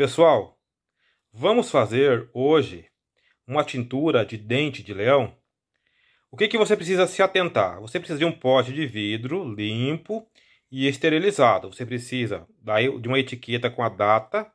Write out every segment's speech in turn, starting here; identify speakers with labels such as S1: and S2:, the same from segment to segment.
S1: Pessoal, vamos fazer hoje uma tintura de dente de leão? O que, que você precisa se atentar? Você precisa de um pote de vidro limpo e esterilizado. Você precisa de uma etiqueta com a data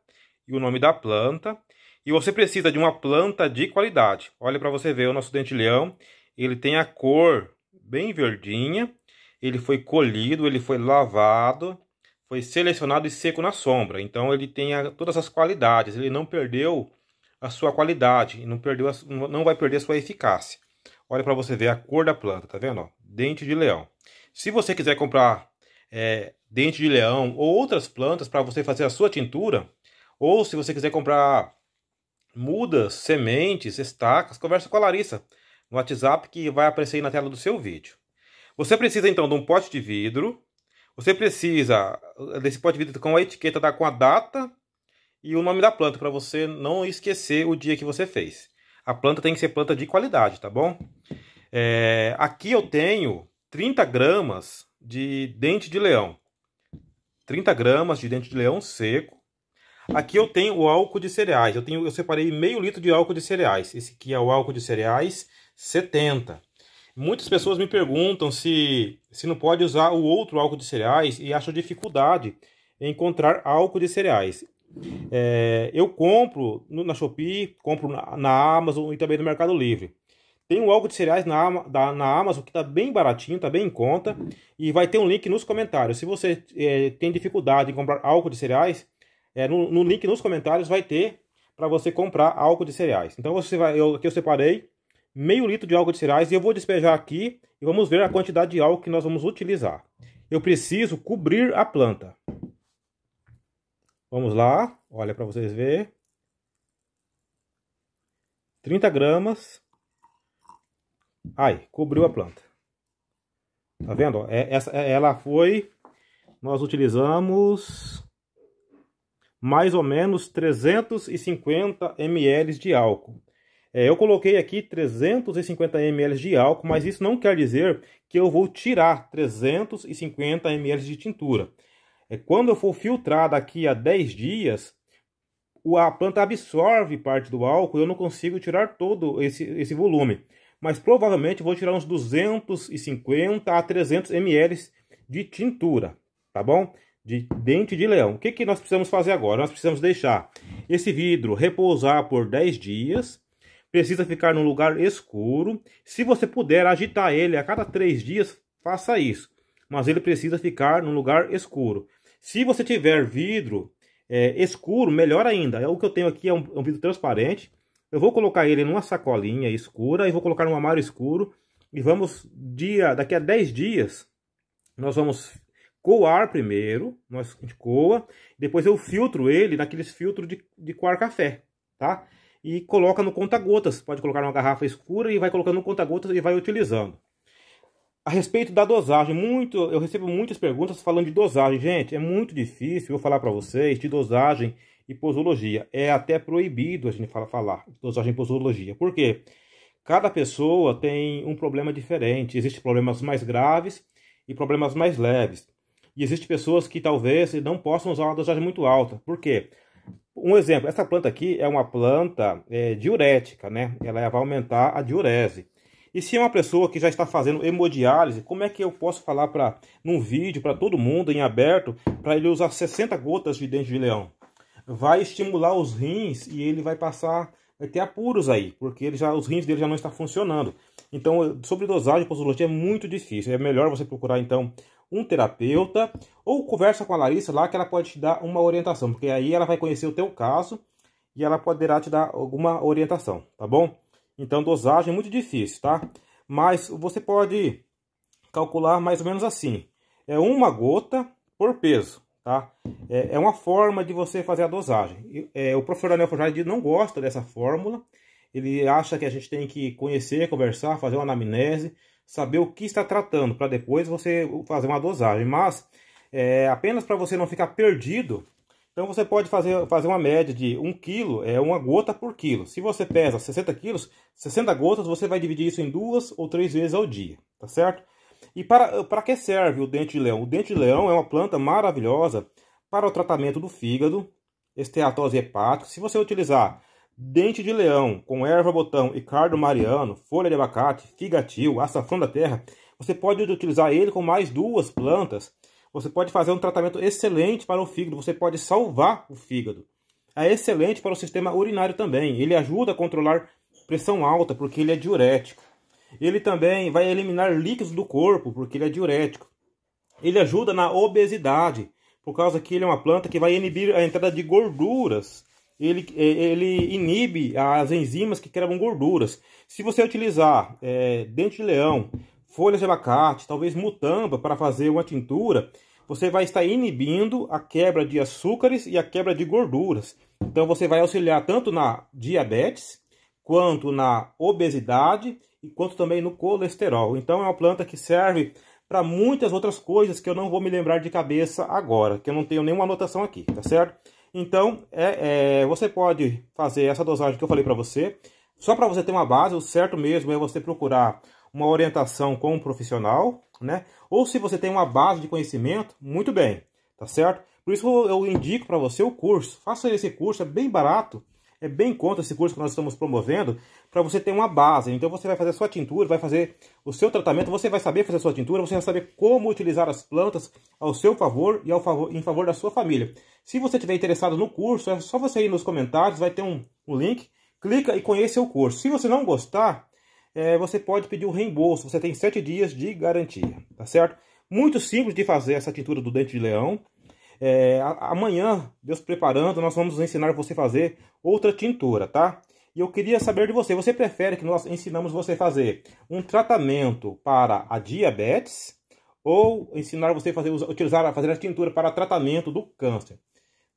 S1: e o nome da planta. E você precisa de uma planta de qualidade. Olha para você ver o nosso dente leão. Ele tem a cor bem verdinha. Ele foi colhido, ele foi lavado foi selecionado e seco na sombra. Então ele tem a, todas as qualidades, ele não perdeu a sua qualidade, não, perdeu a, não vai perder a sua eficácia. Olha para você ver a cor da planta, tá vendo? Ó, dente de leão. Se você quiser comprar é, dente de leão ou outras plantas para você fazer a sua tintura, ou se você quiser comprar mudas, sementes, estacas, converse com a Larissa no WhatsApp que vai aparecer aí na tela do seu vídeo. Você precisa então de um pote de vidro, você precisa eh, desse pote de vidro com a etiqueta da, com a data e o nome da planta para você não esquecer o dia que você fez. A planta tem que ser planta de qualidade, tá bom? É, aqui eu tenho 30 gramas de dente de leão. 30 gramas de dente de leão seco. Aqui eu tenho o álcool de cereais. Eu, tenho, eu separei meio litro de álcool de cereais. Esse aqui é o álcool de cereais 70. Muitas pessoas me perguntam se, se não pode usar o outro álcool de cereais e acham dificuldade em encontrar álcool de cereais. É, eu compro na Shopee, compro na, na, Amazon e também no Mercado Livre. Tem um álcool de cereais na, da, na Amazon que está bem baratinho, está bem em conta. E vai ter um link nos comentários. Se você é, tem dificuldade em comprar álcool de cereais, é, no, no link nos comentários vai ter para você comprar álcool de cereais. Então você vai, eu, aqui eu separei meio litro de álcool de cereais e eu vou despejar aqui e vamos ver a quantidade de álcool que nós vamos utilizar. Eu preciso cobrir a planta. Vamos lá, olha para vocês verem. 30 gramas. Aí, cobriu a planta. Tá vendo? É, essa, é, ela foi... Nós utilizamos mais ou menos 350 ml de álcool. É, eu coloquei aqui 350 ml de álcool, mas isso não quer dizer que eu vou tirar 350 ml de tintura. É, quando eu for filtrar daqui a 10 dias, a planta absorve parte do álcool e eu não consigo tirar todo esse, esse volume. Mas provavelmente vou tirar uns 250 a 300 ml de tintura, tá bom? de dente de leão. O que, que nós precisamos fazer agora? Nós precisamos deixar esse vidro repousar por 10 dias precisa ficar num lugar escuro. Se você puder agitar ele a cada três dias, faça isso. Mas ele precisa ficar num lugar escuro. Se você tiver vidro é, escuro, melhor ainda. É o que eu tenho aqui é um, é um vidro transparente. Eu vou colocar ele numa sacolinha escura e vou colocar num armário escuro. E vamos, dia, daqui a 10 dias, nós vamos coar primeiro, nós, a gente coa, depois eu filtro ele naqueles filtros de, de coar café, tá? e coloca no conta-gotas. Pode colocar numa garrafa escura e vai colocando no conta-gotas e vai utilizando. A respeito da dosagem, muito, eu recebo muitas perguntas falando de dosagem. Gente, é muito difícil eu falar para vocês de dosagem e posologia. É até proibido a gente fala, falar dosagem e posologia. Por quê? Cada pessoa tem um problema diferente. Existem problemas mais graves e problemas mais leves. E existem pessoas que talvez não possam usar uma dosagem muito alta. Por quê? Um exemplo, essa planta aqui é uma planta é, diurética, né? Ela vai aumentar a diurese. E se é uma pessoa que já está fazendo hemodiálise, como é que eu posso falar para num vídeo para todo mundo em aberto para ele usar 60 gotas de dente de leão? vai estimular os rins e ele vai passar, vai ter apuros aí, porque ele já, os rins dele já não estão funcionando. Então, sobre dosagem posologia é muito difícil. É melhor você procurar, então, um terapeuta ou conversa com a Larissa lá que ela pode te dar uma orientação, porque aí ela vai conhecer o teu caso e ela poderá te dar alguma orientação, tá bom? Então, dosagem é muito difícil, tá? Mas você pode calcular mais ou menos assim. É uma gota por peso tá? É, é, uma forma de você fazer a dosagem. É, o professor Daniel Fujari não gosta dessa fórmula. Ele acha que a gente tem que conhecer, conversar, fazer uma anamnese, saber o que está tratando, para depois você fazer uma dosagem. Mas, é, apenas para você não ficar perdido, então você pode fazer, fazer uma média de 1 kg, é uma gota por quilo. Se você pesa 60 quilos, 60 gotas, você vai dividir isso em duas ou três vezes ao dia, tá certo? E para, para que serve o dente de leão? O dente de leão é uma planta maravilhosa para o tratamento do fígado, esteatose hepática. Se você utilizar dente de leão com erva botão e cardo mariano, folha de abacate, figatil, açafrão da terra, você pode utilizar ele com mais duas plantas. Você pode fazer um tratamento excelente para o fígado, você pode salvar o fígado. É excelente para o sistema urinário também. Ele ajuda a controlar pressão alta porque ele é diurético. Ele também vai eliminar líquidos do corpo, porque ele é diurético. Ele ajuda na obesidade, por causa que ele é uma planta que vai inibir a entrada de gorduras. Ele, é, ele inibe as enzimas que quebram gorduras. Se você utilizar é, dente de leão, folhas de abacate, talvez mutamba para fazer uma tintura, você vai estar inibindo a quebra de açúcares e a quebra de gorduras. Então você vai auxiliar tanto na diabetes quanto na obesidade e quanto também no colesterol. Então é uma planta que serve para muitas outras coisas que eu não vou me lembrar de cabeça agora, que eu não tenho nenhuma anotação aqui, tá certo? Então é, é você pode fazer essa dosagem que eu falei para você, só para você ter uma base, o certo mesmo é você procurar uma orientação com um profissional, né? Ou se você tem uma base de conhecimento, muito bem, tá certo? Por isso eu indico para você o curso. Faça esse curso, é bem barato é bem contra esse curso que nós estamos promovendo, para você ter uma base. Então você vai fazer a sua tintura, vai fazer o seu tratamento, você vai saber fazer a sua tintura, você vai saber como utilizar as plantas ao seu favor e ao favor, em favor da sua família. Se você estiver interessado no curso, é só você ir nos comentários, vai ter um, um link, clica e conheça o curso. Se você não gostar, é, você pode pedir o um reembolso, você tem 7 dias de garantia, tá certo? Muito simples de fazer essa tintura do dente de leão. É, amanhã, Deus preparando, nós vamos ensinar você a fazer outra tintura, tá? E eu queria saber de você, você prefere que nós ensinamos você a fazer um tratamento para a diabetes ou ensinar você a fazer, utilizar, a fazer a tintura para tratamento do câncer?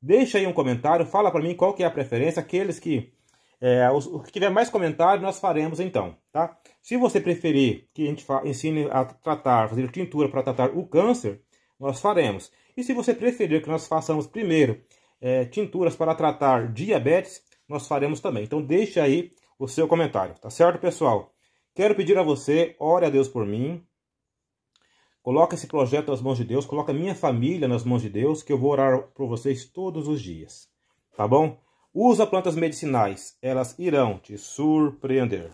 S1: Deixa aí um comentário, fala para mim qual que é a preferência, aqueles que é, os, o que tiver mais comentário nós faremos então, tá? Se você preferir que a gente ensine a tratar, fazer tintura para tratar o câncer, nós faremos. E se você preferir que nós façamos primeiro é, tinturas para tratar diabetes, nós faremos também. Então deixe aí o seu comentário, tá certo, pessoal? Quero pedir a você, ore a Deus por mim. Coloca esse projeto nas mãos de Deus, coloca minha família nas mãos de Deus, que eu vou orar por vocês todos os dias. Tá bom? Usa plantas medicinais, elas irão te surpreender.